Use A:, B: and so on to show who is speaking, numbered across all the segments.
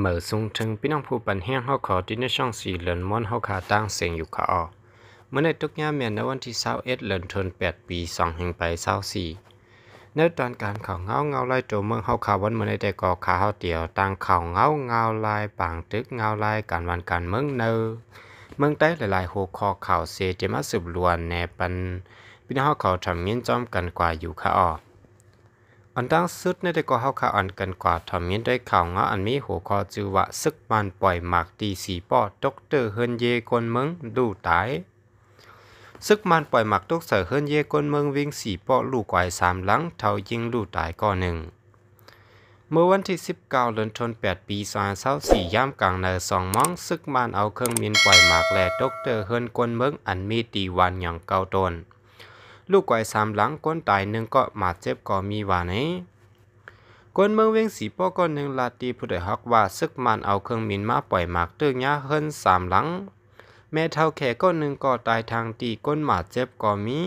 A: เมื่อส่งถึงพี่น้องผู้ปันแห่งเขาขอที่นช่องสี่เหลือนม้อนเขาขาตั้งเสียงอยู่ขาออ เมื่อในตุกย่าเมียนในวันที่เศร้าเอ็ดเหลือนทนแปดปีสองแห่งไปเศร้าสี่ในตอนการข่าวเงาเงาไล่โจมเมืองเขาขาวันเมื่อในแต่ก่อขาเขาเตียวตั้งข่าวเงาเงาลายปางตึกเงาลายการวันการเมืองเนอเมืองใต้หลายๆหัวคอข่าวเสียจะมาสืบลวนแนปันพี่น้องเขาทำเงินจอมกันกว่าอยู่ขาอออันดังสุดในเด็กก็เข้าข่าอันกันกว่าทำมินได้ข่าวงาอันมีหัวข้อจือว่าซึกมันปล่อยหมากดีสีปอดกเตอร์เฮินเยคนเมืองดูตายซึกมันปล่อยหมากตกเส่เฮินเยคนเมืองวิ่งสีปอลูกไกวสามหลัง เท่ายิงลูกตายก่อนหนึ่ง เมื่อวันที่ 19เดือนธันวาคมปีศ2สี่ย่ำกลางในสองมองซึกมันเอาเครื่องมินปล่อยหมากและดกเตอร์เฮินกนเมืองอันมีตีวันอย่างเก่าตนลูกก่อยสามหลังก้นตายหนึ่งก็มาเจ็บก็มีว่าไหนก้นเมืองเวียงสีป้อก้นหนึ่งลาตีผู้ใดฮักว่าซึกมันเอาเครื่องมินมาปล่อยหมากตึ้งยาเฮิรนสามหลัง แม่เท่าแขก้อนหนึ่งก็ตายทางตีก้นหมาเจ็บก็มี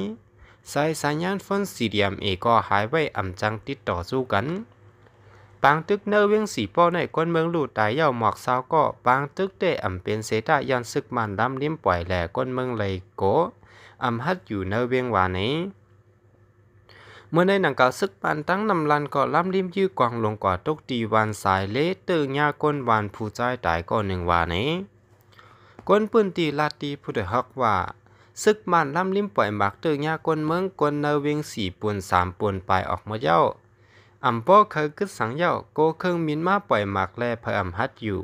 A: สายสัญญาณฟอนสีเดียมเอก็หายไว้อ่ำจังติดต่อสู้กัน ปางตึกเนื้อเวียงสีป้อในก้นเมืองลู่ตายเย่าหมอกเศร้าวก็ปางตึกได้อ่ำเป็นเสตายันซึกมันดำลิ้มปล่อยแหล่ก้นเมืองเลยโกอำฮัดอยู่ในเวียงวานี้ เมื่อในหนังกาซึกปันตั้งนำลันก่อล่ำริมยื้อกวางลงกว่าตกตีวันสายเละตึงยาก้นวานผู้ใจตายก่อนหนึ่งวานี้ก้นปืนตีลาตีผู้เฮักว่าซึกมันล่ำลิมปล่อยหมักตื่นยาคนเมืองคนเนเวียงสี่ปวนสามปวนปลายออกมาเย้าอัมพ่อเคยกึศสังเย้าโกเครื่องมินมาปล่อยหมักแล่พยอัมฮัดอยู่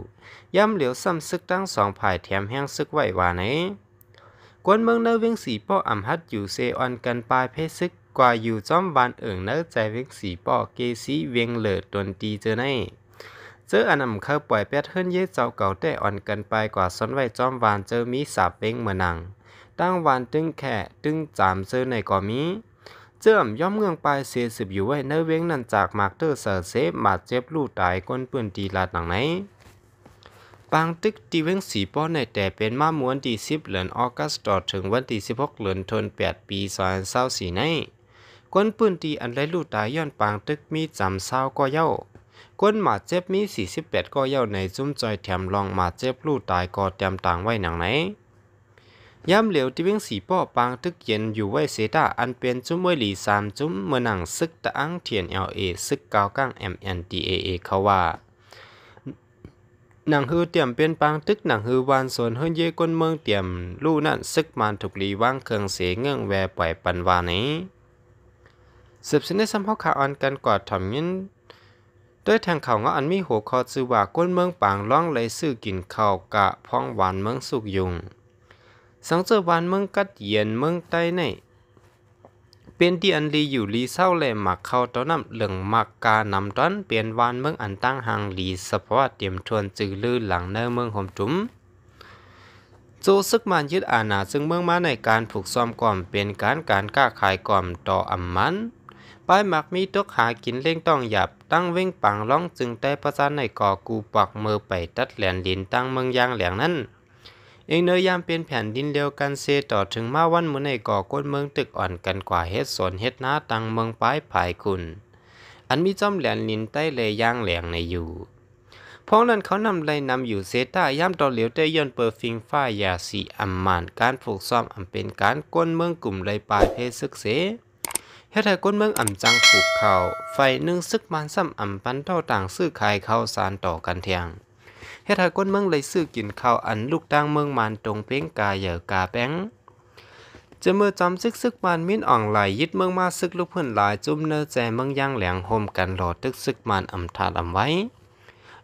A: ย่ำเหลียวซ้ำซึกตั้งสองผ่ายแถมแห้งซึกไหววานี้กวนเมืองเนเวียงสีป้ออ่ำฮัดอยู่เซออนกันปลายเพศซึกกว่าอยู่จอมบานเอิงเนใจเวียงสีป้อเกซีเวียงเหลิดตนตีเจอในเจออันนำเข้าปล่อยแปดเฮิรนเย่เจ้าเก่าแต่อ่อนกันไปกว่าซ้อนไว้จอมวานเจอมีสาบเป้งเมือนัง ตั้งวานตึงแข่ตึงจามเจอในก่อมีเจิมย่อมเมืองปลายเสียสืบอยู่ไว้เนื้อเวงนั่นจากมากเตอร์เสอเซฟมาเจ็บลู่ตายก้นปืนตีลาดหนังไหนปางตึกตีเว้งสีป้อในแต่เป็นมาม้วนที่10เหลือนออกัสต่อถึงวันที่16เหลือนทน 8 ปี2024ในควนปืนตีอันไรลู่ตายย้อนปางตึกมีจำเศร้าก็เย้าควนหมาเจ็บมี 48 ก็เย้าในจุ้มจอยแถมลองหมาเจ็บลู่ตาย ก็แถมต่างไว้หนังไหนย้ำเหลวตีเว้งสีป้อปางตึกเย็นอยู่ไว้เซตาอันเป็นจุ้มเวลีสามจุ้มเมื่อนังซึกตะอังเทียนเอลเอซึกกาวก้าง MNTAA เขาว่าหนังฮือเตรียมเป็นปางตึกหนังฮือวานสวนเฮือนเยก้นเมืองเตรียมลู่นั่นซึกมานถูกลีว่างเครื่องเสียเงื่องแวปล่อยปันวานี้สืบสินได้ซ้ำเฮาขาออนกันกอดถ่อมยินด้วยทางเขาวงาอันมีหัวคอชื้อว่าก้นเมืองปางร้องไหลซื้อกินข้าวกะพ้องหวานเมืองสุกยุงสังเจอวานเมืองกัดเย็นเมืองใต้ในเป็นที่อันลีอยู่ลีเศร้าแลหมักเข้าตอนน้ำเหลืองมักกานำตอนเปลี่ยนวานเมืองอันตั้งหางลีสภาวะเตรียมทวนจือลือหลังเนอเมืองหอมจุ้มโจซึกมันยึดอาณาซึ่งเมืองมาในการผูกซ้อมก่อมเป็นการการก้าขายก่อมต่ออัมมันป้ายหมักมีตกหากินเล่งต้องหยับตั้งเว้งปังล่องจึงได้ประสานในก่อกูปักมือไปตัดแหลนลินตั้งเมืองยางแหลงนั้นเองเนยยามเป็นแผ่นดินเดียวกันเซต่อถึงมาวันเมื่อในก่อก้นเมืองตึกอ่อนกันกว่าเฮ็ดสนเฮ็ดนาตังเมืองป้ายภายคุณ อันมีจอมแหลนลินใต้เลยย่างแหลงในอยู่พ้องนั้นเขานำไรนำอยู่เซต้าย่ำต่อเหลียวได้ย่อนเปิดฟิงฟ้ายาสีอัมมานการฝูกซ่อมอันเป็นการก้นเมืองกลุ่มไรปลายเพศซึกเสเฮตดใก้นเมืองอัมจังฝูกเขาไฟนึ่งซึกมันซ้ำอัมปันเท่าต่างซื้อขายเข้าสารต่อกันเทียงเฮ็ดให้คนเมืองเลยซื้อกินข้าวอันลูกตังเมืองมันตรงเป้งกาเหยอกาแป้งจะเมื่อจอมซึกซึกมันมิ้นอ่องไหลยึดเมืองมาซึกลูกเพื่อนหลายจุ่มเนื้อแจเมืองย่างแหลงโฮมกันหลอดตึกซึกมันอำทาดอำไว้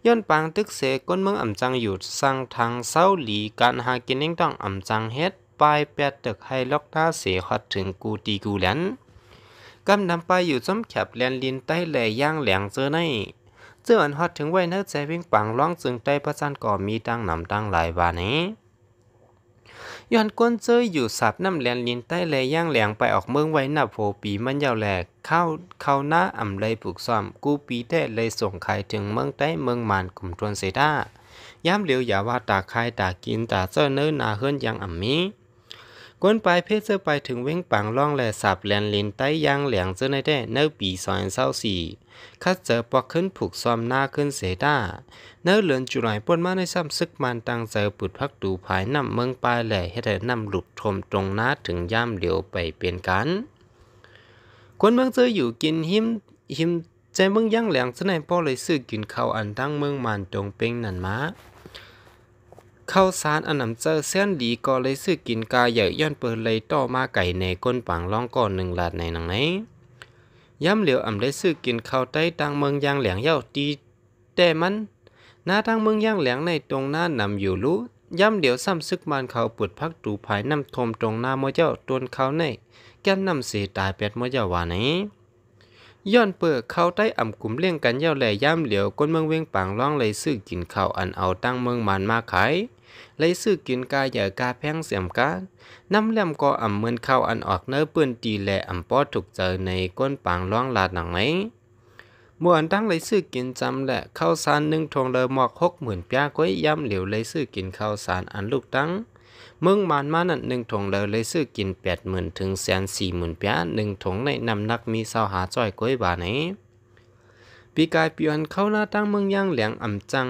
A: ย้อนปางตึกเสก้นเมืองอ่ำจังอยู่สร้างทางเศร้าหลีการหากินเองต้องอ่ำจังเฮ็ดปลายแปดตึกให้ล็อกทน้าเสียฮอดถึงกูตีกูแลนกำนำไปอยู่จ้ำแขบแลนลินใต้แหล่ย่างแหลงเจอในเจื้ออันฮอดถึงไว้เนื้อใจวิ่งปังร้องจึงได้พระจันก่อมีตั้งนำตั้งหลายบานี้ย้อนก้นเจออยู่สับน้ำแลนลินใต้แลย่างแหลงไปออกเมืองไว้นับโผปีมันยาวแหลกเข้าเข้าหน้าอ่ำเลยปลูกซ่อมกูปีแท้เลยส่งขายถึงเมืองใต้เมืองมานกลุ่มทวนเสดาย้ำเหลียวอย่าว่าตาคายตากินตาเจ้าเนื้อนาเฮิอนยังอ่ำมีก้นปลายเพศเสื้อไปถึงเว้งปังล่องและสับแลนลินใต้ยางเหลียงเจอในแด้เนื้อปีสอยเศร้าสี่คัดเจอปอกขึ้นผูกซ้อมหน้าขึ้นเสด้าเนื้อเหลือนจุไหลป้นมาในซ้ำซึกมันตังเจอปุดพักดูภายนำเมืองปลายแหล่ให้แต่นำหลุดทมตรงน้าถึงย่ามเหลียวไปเปลี่ยนกันคนเมืองเจออยู่กินหิมหิมใจเมืองย่างเหลียงเจอในพ่อเลยซื้อกินข้าวอันตั้งเมืองมันตรงเป็งนันมาข้าวสารอันนำเจอเส้นดีก็เลยซื้อกินกาใหญ่ย้อนเปิดเลยต่อมาไก่ในก้นปังล้องก่อนหนึ่งลาดในหนังไหนย้ำเหลียวอ่ำได้ซื้อกินข้าวใต้ตังเมืองยางแหลงเย้าตีแต่มันหน้าทางเมืองยางแหลงในตรงหน้านำอยู่รู้ย้ำเหลียวซ้ำซึกมันเขาปวดพักตูภายน้ำทมตรงหน้ามอเจ้าตวนเขาในแก่นน้ำเสียตายเป็ดมอเจ้าว่าไหนย้อนเปิดเขาใต้อ่ำกลุ่มเลี้ยงกันเย้าแหล่ย่ำเหลียวก้นเมืองเวียงปังร่องเลยซื้อกินข้าวอันเอาตั้งเมืองมันมาขายเลยซื้อกินกาเหย่กาแพงเสียมกาน้ำเลี่ยมก็อ่ำเมือนเข้าอันออกเนื้อปืนตีแหล่อ่ำป้อถูกเจอในก้นปางล้องลาดหนังไหเมื่วนตั้งเลยซื้อกินจำแหละข้าวสารหนึ่งทงเลยหมอกหกหมื่นปีก้อยย่ำเหลียวเลยซื้อกินข้าวสารอันลูกตั้งเมืึงมานมานันหนึ่งถงเลยเลยซื้อกินแปดหมื่นถึงแสนสี่หมื่นปีหนึ่งถงในนำนักมีสาวหาจ้อยก้อยบาไหนปีกายปีอันเข้าหน้าตั้งเมืองย่างเหลียงอ่ำจัง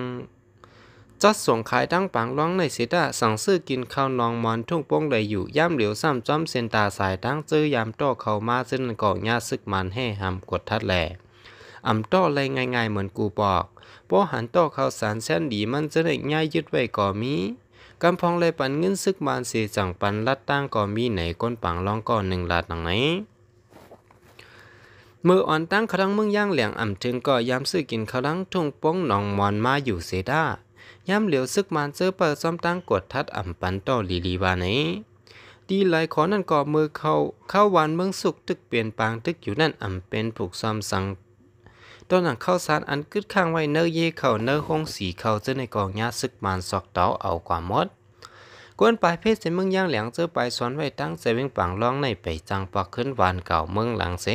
A: จัดส่งขายทั้งปังร้องในเสดาสั่งซื้อกินข้าวนองมอนทุ่งโป่งได้อยู่ย่ำเหลียวซ้ำจ้ำเส้นตาสายทั้งซื้อยามต้อเขามาเส้นก่อยาซึกมันให้หำกดทัดแหล่อ่ำต้อเลยง่ายๆเหมือนกูบอกพอหันต้อเขาสารเสนดีมันจะได้ง่ายยึดไว้ก่อมีกำพองเลยปันเงินซึกมันเสียจังปันลัดตั้งก่อมีไหนก้นปังร้องก่อนหนึ่งลาดหนังไหนมืออ่อนตั้งครั้งมึงย่างเหลียงอ่ำถึงก่อยามซื้อกินครั้งทุ่งโป้งหนองมอนมาอยู่เสดาย้ำเหลียวซึกมานเซอเปิดซ้อมตั้งกดทัดอ่ำปันต่อลีลีวานีดีไหลขอนั่นก่อมือเข้าเข้าวันเมืองสุขตึกเปลี่ยนปางตึกอยู่นั่นอ่ำเป็นผูกซ้อมสังตอนหนังเข้าสารอันกึดข้างไว้เนอเยเข่าเนอห้องสีเข่าเจอในกองยาซึกมานซอกเตาเอากว่ามด กวนปลายเพศเมืองย่างเหลียงเจอปลายสอนไว้ตั้งเสวิ่งปังร้องในไปจังปอกขึ้นวานเก่าเมืองหลังเส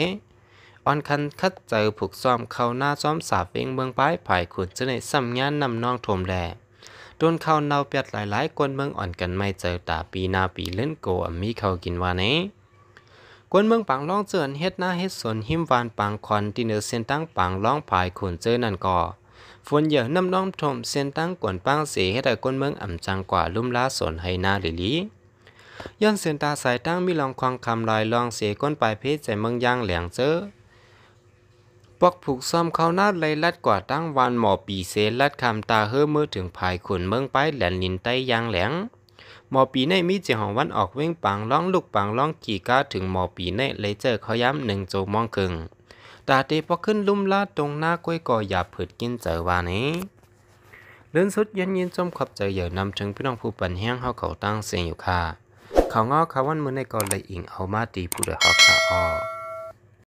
A: อ่อนคันคัดเจอผูกซ้อมเข้าหน้าซ้อมสาบเวงเมืองป้ายผายขุนเสน่ซ้ำงานนำน้องโถมแลโดนเข้าเนาเปียดหลายๆกวนเมืองอ่อนกันไม่เจอตาปีนาปีเล่นโกอมีเขากินวานน้คนเมืองปังล่องเจริเฮ็ดหน้าเฮ็ดสนหิมวานปังคอนที่เนือเส้นตั้งปังล่องผายขุนเจอนั่นก่อ ฝนเยอะน้ำน้อมถมเส้นตั้งกวนปังเสียให้แต่คนเมืองอ่ำจังกว่าลุ่มล้าสนให้หน้าหรือลีย้อนเส้นตาสายตั้งมีลองควางคำลอยลองเสียก้นปลายเพชรใจเมืองย่างเหลียงเจอปอกผูกซ่อมเขานาดไลลัดกว่าตั้งวันหมอปีเซลัดคำตาเฮือมือถึงภายขุนเมืองไปแหลนลินไตยางแหลงหมอปีในมีเจียองวันออกเว้งปังล่องลูกปังล่องกี่ก้าถึงหมอปีในเลยเจอเขาย้ำหนึ่งโจมองกึ่ง ตาเตปอขึ้นลุ่มลาดตรงหน้ากล้วยกอหยาผืดกินเจอวานี้เลื่อนสุดเย็นยินจมขับใจเยอนำถึงพี่น้องผู้ปันแห้งเขาเขาตั้งเสียงอยู่ค่ะ เขาง้อเขาวันมือในกอเลยอิงเอามาตีผู้เดือดเขาขาออก